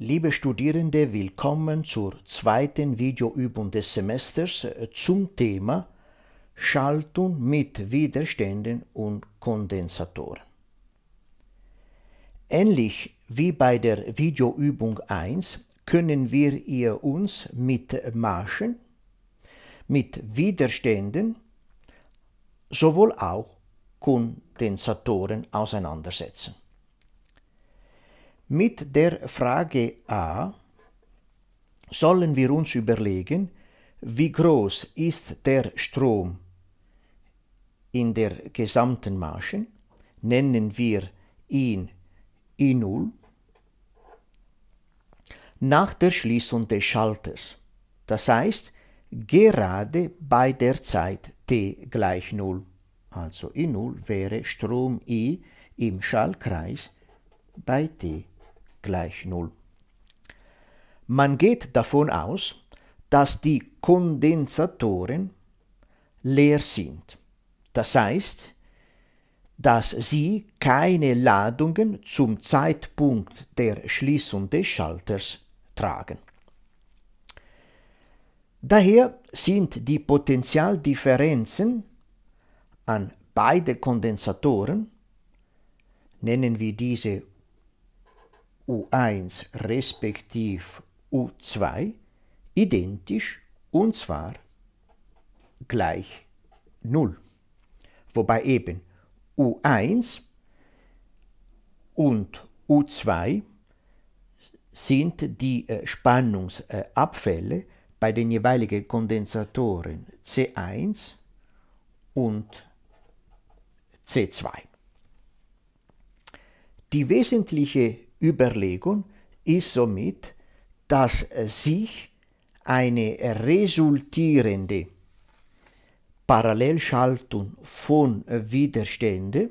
Liebe Studierende, willkommen zur zweiten Videoübung des Semesters äh, zum Thema Schaltung mit Widerständen und Kondensatoren. Ähnlich wie bei der Videoübung 1 können wir ihr uns mit Maschen, mit Widerständen, sowohl auch Kondensatoren auseinandersetzen. Mit der Frage A sollen wir uns überlegen, wie groß ist der Strom in der gesamten Maschen, nennen wir ihn I0, nach der Schließung des Schalters, das heißt gerade bei der Zeit t gleich 0. Also I0 wäre Strom I im Schallkreis bei t gleich 0. Man geht davon aus, dass die Kondensatoren leer sind. Das heißt, dass sie keine Ladungen zum Zeitpunkt der Schließung des Schalters tragen. Daher sind die Potentialdifferenzen an beide Kondensatoren, nennen wir diese U1 respektiv U2 identisch und zwar gleich 0. Wobei eben U1 und U2 sind die äh, Spannungsabfälle bei den jeweiligen Kondensatoren C1 und C2. Die wesentliche Überlegung ist somit, dass sich eine resultierende Parallelschaltung von Widerständen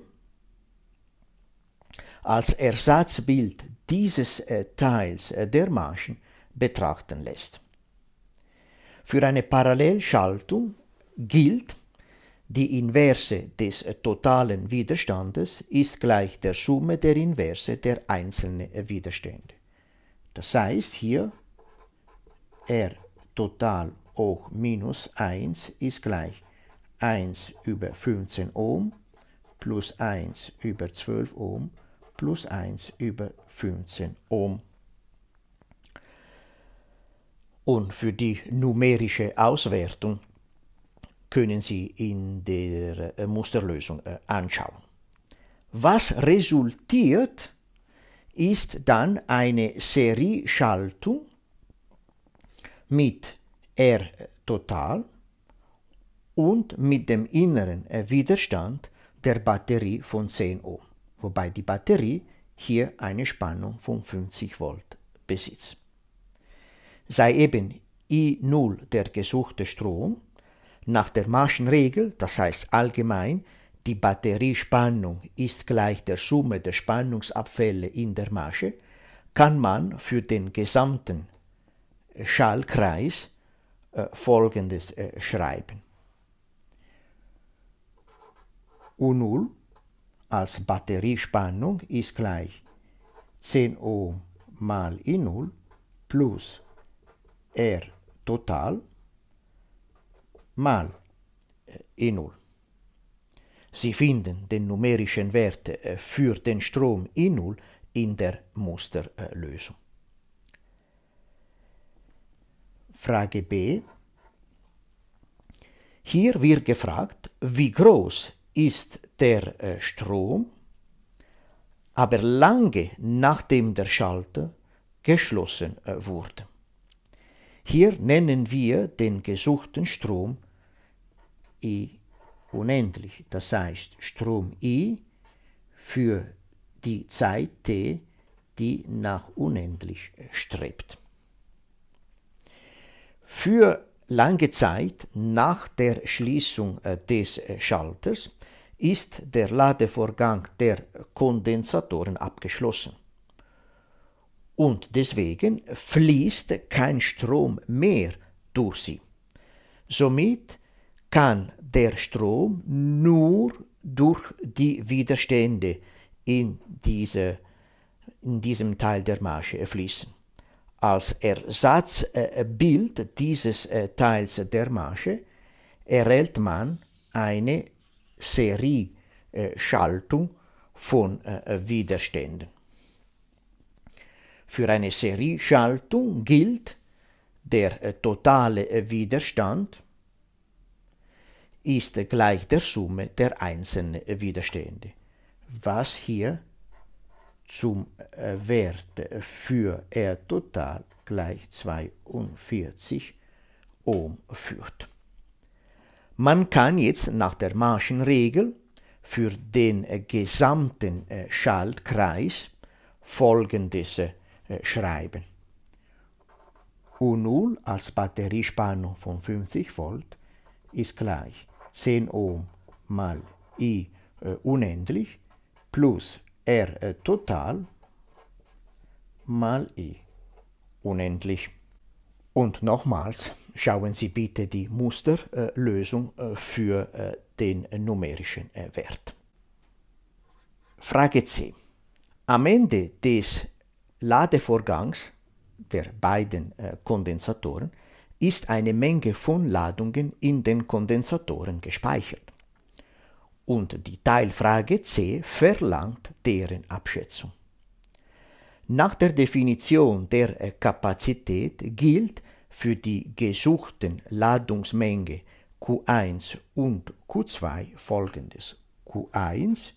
als Ersatzbild dieses äh, Teils äh, der Maschen betrachten lässt. Für eine Parallelschaltung gilt, die Inverse des totalen Widerstandes ist gleich der Summe der Inverse der einzelnen Widerstände. Das heißt hier R total hoch minus 1 ist gleich 1 über 15 Ohm plus 1 über 12 Ohm plus 1 über 15 Ohm. Und für die numerische Auswertung können Sie in der äh, Musterlösung äh, anschauen. Was resultiert, ist dann eine Serieschaltung mit R total und mit dem inneren äh, Widerstand der Batterie von 10 Ohm, wobei die Batterie hier eine Spannung von 50 Volt besitzt. Sei eben I0 der gesuchte Strom nach der Maschenregel, das heißt allgemein, die Batteriespannung ist gleich der Summe der Spannungsabfälle in der Masche, kann man für den gesamten äh, Schallkreis äh, folgendes äh, schreiben. U0 als Batteriespannung ist gleich 10 Ohm mal I0 plus R total mal E0. Eh, Sie finden den numerischen Wert eh, für den Strom E0 in der Musterlösung. Frage B. Hier wird gefragt, wie groß ist der eh, Strom, aber lange nachdem der Schalter geschlossen wurde. Hier nennen wir den gesuchten Strom I unendlich. Das heißt, Strom I für die Zeit t, die nach unendlich strebt. Für lange Zeit nach der Schließung äh, des äh, Schalters ist der Ladevorgang der Kondensatoren abgeschlossen. Und deswegen fließt kein Strom mehr durch sie. Somit kann der Strom nur durch die Widerstände in, diese, in diesem Teil der Masche fließen. Als Ersatzbild äh, dieses äh, Teils der Masche erhält man eine Serie-Schaltung äh, von Widerständen. Für eine Serie-Schaltung gilt der totale Widerstand ist gleich der Summe der einzelnen Widerstände, was hier zum äh, Wert für R total gleich 42 Ohm führt. Man kann jetzt nach der Marschenregel für den äh, gesamten äh, Schaltkreis folgendes schreiben. U0 als Batteriespannung von 50 Volt ist gleich 10 Ohm mal I äh, unendlich plus R äh, total mal I e, unendlich. Und nochmals schauen Sie bitte die Musterlösung äh, für äh, den numerischen äh, Wert. Frage C. Am Ende des Ladevorgangs der beiden Kondensatoren ist eine Menge von Ladungen in den Kondensatoren gespeichert. Und die Teilfrage C verlangt deren Abschätzung. Nach der Definition der äh, Kapazität gilt für die gesuchten Ladungsmenge Q1 und Q2 folgendes. Q1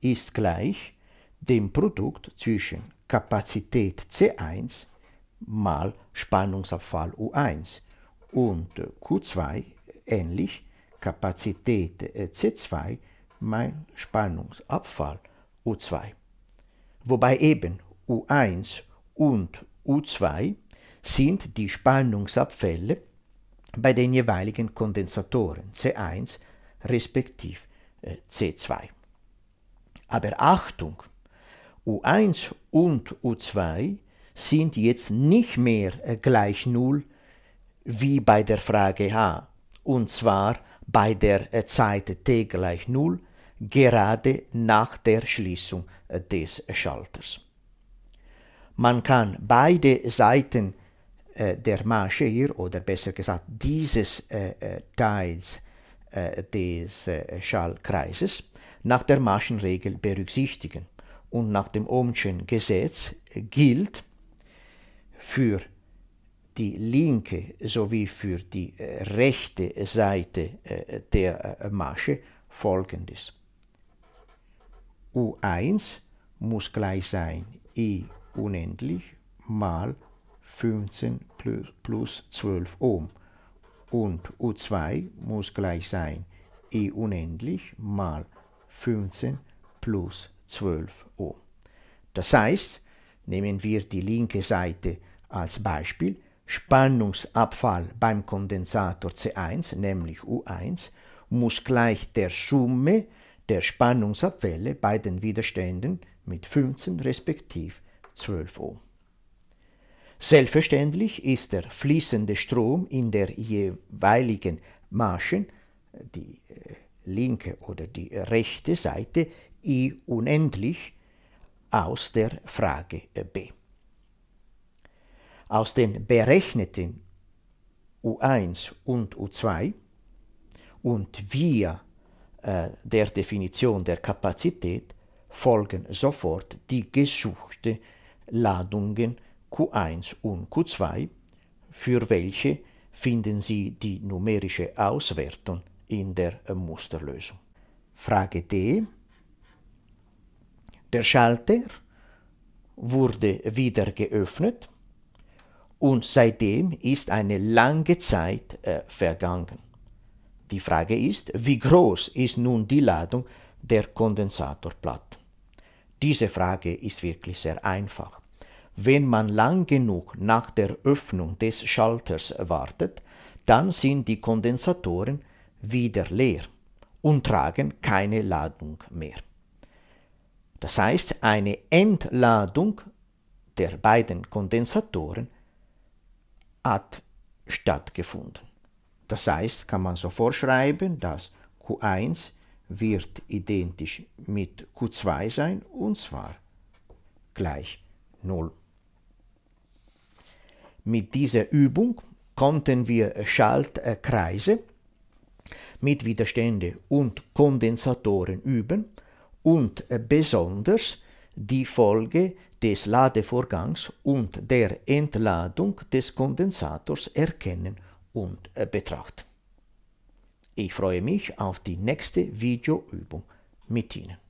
ist gleich dem Produkt zwischen Kapazität C1 und mal Spannungsabfall U1 und Q2 ähnlich Kapazität äh, C2 mal Spannungsabfall U2. Wobei eben U1 und U2 sind die Spannungsabfälle bei den jeweiligen Kondensatoren C1 respektiv äh, C2. Aber Achtung, U1 und U2 sind jetzt nicht mehr äh, gleich null wie bei der Frage H, und zwar bei der äh, Zeit t gleich null gerade nach der Schließung äh, des Schalters. Man kann beide Seiten der Masche hier, oder besser gesagt dieses Teils des Schallkreises, nach der Maschenregel berücksichtigen. Und nach dem Ohmschen Gesetz gilt, für die linke sowie für die äh, rechte Seite äh, der äh, Masche folgendes. U1 muss gleich sein I unendlich mal 15 plus 12 Ohm und U2 muss gleich sein I unendlich mal 15 plus 12 Ohm. Das heißt, nehmen wir die linke Seite als Beispiel Spannungsabfall beim Kondensator C1, nämlich U1, muss gleich der Summe der Spannungsabfälle bei den Widerständen mit 15 respektiv 12 Ohm. Selbstverständlich ist der fließende Strom in der jeweiligen Maschen, die äh, linke oder die rechte Seite, I unendlich aus der Frage äh, B aus den berechneten U1 und U2 und via äh, der Definition der Kapazität folgen sofort die gesuchten Ladungen Q1 und Q2, für welche finden Sie die numerische Auswertung in der äh, Musterlösung. Frage D. Der Schalter wurde wieder geöffnet und seitdem ist eine lange Zeit äh, vergangen. Die Frage ist, wie groß ist nun die Ladung der Kondensatorplatten? Diese Frage ist wirklich sehr einfach. Wenn man lang genug nach der Öffnung des Schalters wartet, dann sind die Kondensatoren wieder leer und tragen keine Ladung mehr. Das heißt, eine Entladung der beiden Kondensatoren hat stattgefunden. Das heißt, kann man so vorschreiben, dass Q1 wird identisch mit Q2 sein und zwar gleich 0. Mit dieser Übung konnten wir Schaltkreise mit Widerstände und Kondensatoren üben und besonders die Folge des Ladevorgangs und der Entladung des Kondensators erkennen und äh, betrachten. Ich freue mich auf die nächste Videoübung mit Ihnen.